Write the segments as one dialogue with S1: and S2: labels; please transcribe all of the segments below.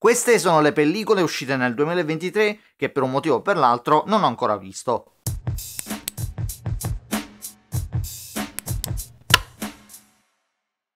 S1: Queste sono le pellicole uscite nel 2023 che per un motivo o per l'altro non ho ancora visto.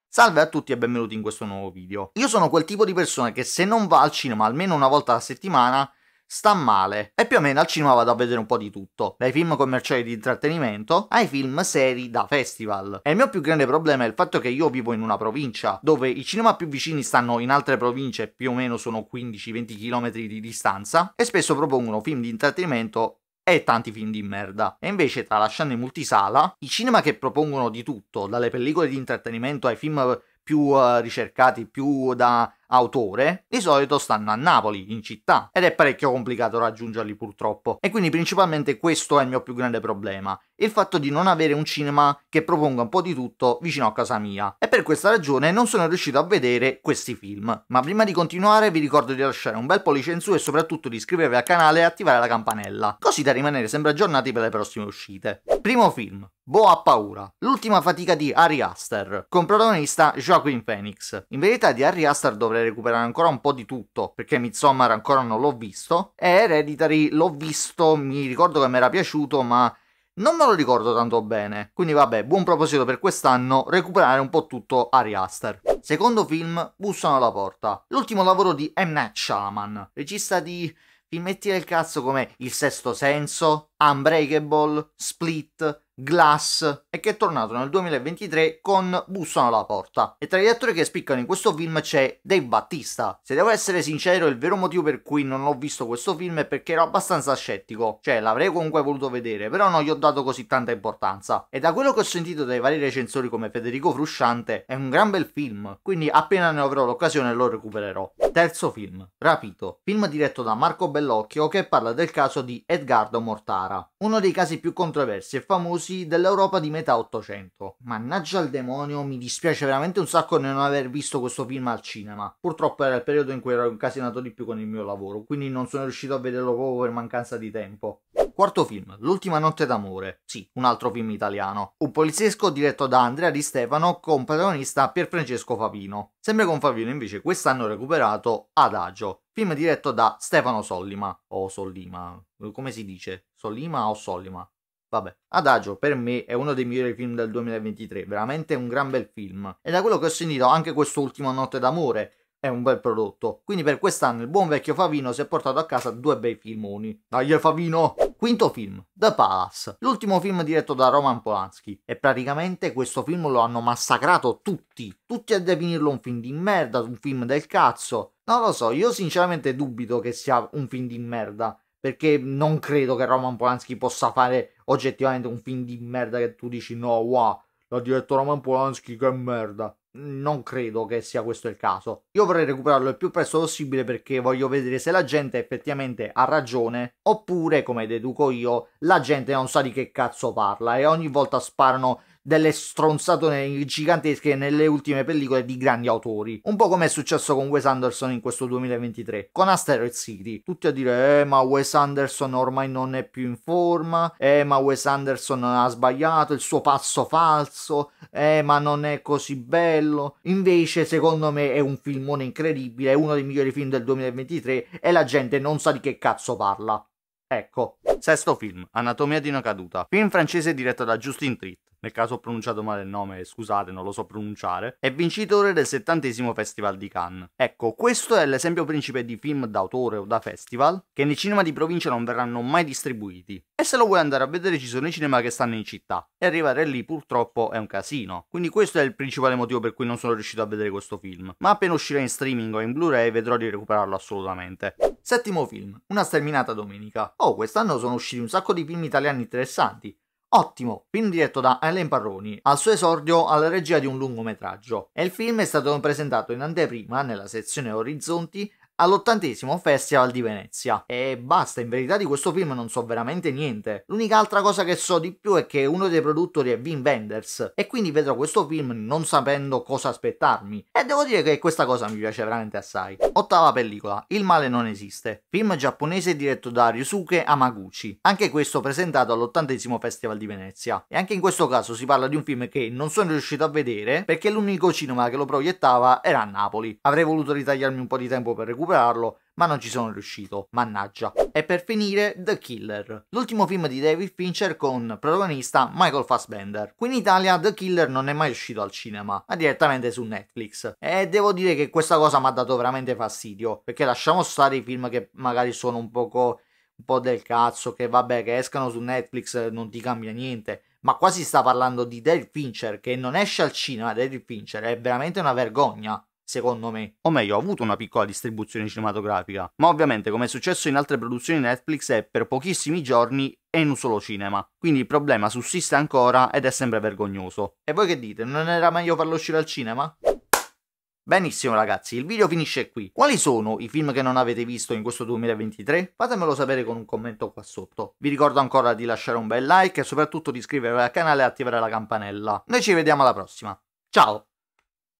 S1: Salve a tutti e benvenuti in questo nuovo video. Io sono quel tipo di persona che se non va al cinema almeno una volta alla settimana sta male. E più o meno al cinema vado a vedere un po' di tutto, dai film commerciali di intrattenimento ai film seri da festival. E il mio più grande problema è il fatto che io vivo in una provincia, dove i cinema più vicini stanno in altre province, più o meno sono 15-20 km di distanza, e spesso propongono film di intrattenimento e tanti film di merda. E invece, tralasciando i multisala, i cinema che propongono di tutto, dalle pellicole di intrattenimento ai film più uh, ricercati, più da autore, di solito stanno a Napoli, in città, ed è parecchio complicato raggiungerli purtroppo. E quindi principalmente questo è il mio più grande problema, il fatto di non avere un cinema che proponga un po' di tutto vicino a casa mia. E per questa ragione non sono riuscito a vedere questi film. Ma prima di continuare vi ricordo di lasciare un bel pollice in su e soprattutto di iscrivervi al canale e attivare la campanella, così da rimanere sempre aggiornati per le prossime uscite. Primo film, Boa paura. L'ultima fatica di Harry Aster, con protagonista Joaquin Phoenix. In verità di Harry Aster dovrei recuperare ancora un po' di tutto, perché Midsommar ancora non l'ho visto, e Hereditary l'ho visto, mi ricordo che mi era piaciuto, ma non me lo ricordo tanto bene. Quindi vabbè, buon proposito per quest'anno, recuperare un po' tutto Harry Aster. Secondo film, Bussano alla porta. L'ultimo lavoro di M. Night Shyamalan, regista di filmetti del cazzo come Il Sesto Senso, Unbreakable, Split, Glass e che è tornato nel 2023 con Bussano alla porta. E tra gli attori che spiccano in questo film c'è Dave Battista. Se devo essere sincero, il vero motivo per cui non ho visto questo film è perché ero abbastanza scettico, cioè l'avrei comunque voluto vedere, però non gli ho dato così tanta importanza. E da quello che ho sentito dai vari recensori come Federico Frusciante, è un gran bel film, quindi appena ne avrò l'occasione lo recupererò. Terzo film, Rapito, film diretto da Marco Bellocchio che parla del caso di Edgardo Mortara, uno dei casi più controversi e famosi discorsi dell'Europa di metà 800. Mannaggia al demonio, mi dispiace veramente un sacco di non aver visto questo film al cinema. Purtroppo era il periodo in cui ero incasinato di più con il mio lavoro, quindi non sono riuscito a vederlo proprio per mancanza di tempo. Quarto film, L'ultima notte d'amore. Sì, un altro film italiano. Un poliziesco diretto da Andrea Di Stefano con protagonista Pierfrancesco Favino. Sempre con Favino invece quest'anno recuperato Adagio, film diretto da Stefano Sollima. O Sollima, come si dice? Sollima o Sollima? Vabbè, Adagio per me è uno dei migliori film del 2023, veramente un gran bel film. E da quello che ho sentito anche quest'ultimo Notte d'amore è un bel prodotto. Quindi per quest'anno il buon vecchio Favino si è portato a casa due bei filmoni. Dai eh, Favino! Quinto film, The Palace, l'ultimo film diretto da Roman Polanski. E praticamente questo film lo hanno massacrato tutti, tutti a definirlo un film di merda, un film del cazzo. Non lo so, io sinceramente dubito che sia un film di merda perché non credo che Roman Polanski possa fare oggettivamente un film di merda che tu dici no, wow, l'ha diretto Roman Polanski, che merda. Non credo che sia questo il caso. Io vorrei recuperarlo il più presto possibile perché voglio vedere se la gente effettivamente ha ragione oppure, come deduco io, la gente non sa di che cazzo parla e ogni volta sparano delle stronzatone gigantesche nelle ultime pellicole di grandi autori. Un po' come è successo con Wes Anderson in questo 2023, con Asteroid City. Tutti a dire, eh ma Wes Anderson ormai non è più in forma, eh ma Wes Anderson ha sbagliato, il suo passo falso, eh ma non è così bello. Invece secondo me è un filmone incredibile, è uno dei migliori film del 2023 e la gente non sa di che cazzo parla. Ecco. Sesto film, Anatomia di una caduta, film francese diretto da Justin Tritt nel caso ho pronunciato male il nome, scusate, non lo so pronunciare, è vincitore del settantesimo Festival di Cannes. Ecco, questo è l'esempio principe di film d'autore o da festival che nei cinema di provincia non verranno mai distribuiti. E se lo vuoi andare a vedere ci sono i cinema che stanno in città e arrivare lì purtroppo è un casino. Quindi questo è il principale motivo per cui non sono riuscito a vedere questo film, ma appena uscirà in streaming o in Blu-ray vedrò di recuperarlo assolutamente. Settimo film, Una sterminata domenica. Oh, quest'anno sono usciti un sacco di film italiani interessanti. Ottimo, film diretto da Ellen Parroni, al suo esordio alla regia di un lungometraggio. E il film è stato presentato in anteprima nella sezione Orizzonti all'ottantesimo Festival di Venezia. E basta, in verità di questo film non so veramente niente. L'unica altra cosa che so di più è che uno dei produttori è Wim Wenders e quindi vedrò questo film non sapendo cosa aspettarmi. E devo dire che questa cosa mi piace veramente assai. Ottava pellicola, Il male non esiste. Film giapponese diretto da Ryusuke Amaguchi. Anche questo presentato all'ottantesimo Festival di Venezia. E anche in questo caso si parla di un film che non sono riuscito a vedere perché l'unico cinema che lo proiettava era a Napoli. Avrei voluto ritagliarmi un po' di tempo per recuperarlo recuperarlo, ma non ci sono riuscito, mannaggia. E per finire The Killer, l'ultimo film di David Fincher con protagonista Michael Fassbender. Qui in Italia The Killer non è mai uscito al cinema, ma direttamente su Netflix. E devo dire che questa cosa mi ha dato veramente fastidio, perché lasciamo stare i film che magari sono un poco un po' del cazzo, che vabbè che escano su Netflix non ti cambia niente. Ma qua si sta parlando di David Fincher che non esce al cinema, David Fincher è veramente una vergogna secondo me. O meglio, ha avuto una piccola distribuzione cinematografica, ma ovviamente come è successo in altre produzioni Netflix è per pochissimi giorni e in un solo cinema. Quindi il problema sussiste ancora ed è sempre vergognoso. E voi che dite, non era meglio farlo uscire al cinema? Benissimo ragazzi, il video finisce qui. Quali sono i film che non avete visto in questo 2023? Fatemelo sapere con un commento qua sotto. Vi ricordo ancora di lasciare un bel like e soprattutto di iscrivervi al canale e attivare la campanella. Noi ci vediamo alla prossima. Ciao!